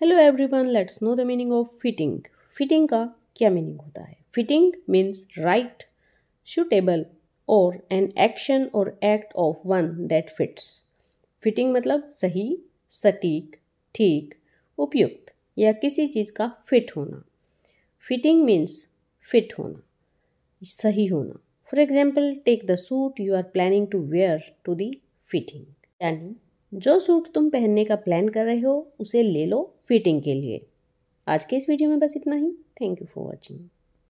hello everyone let's know the meaning of fitting fitting का क्या meaning होता है फिटिंग मीन्स राइट शूटेबल और एन एक्शन और act of one that fits fitting मतलब सही सटीक ठीक उपयुक्त या किसी चीज़ का फिट होना फिटिंग मीन्स फिट होना सही होना for example take the suit you are planning to wear to the fitting यानी जो सूट तुम पहनने का प्लान कर रहे हो उसे ले लो फिटिंग के लिए आज के इस वीडियो में बस इतना ही थैंक यू फॉर वॉचिंग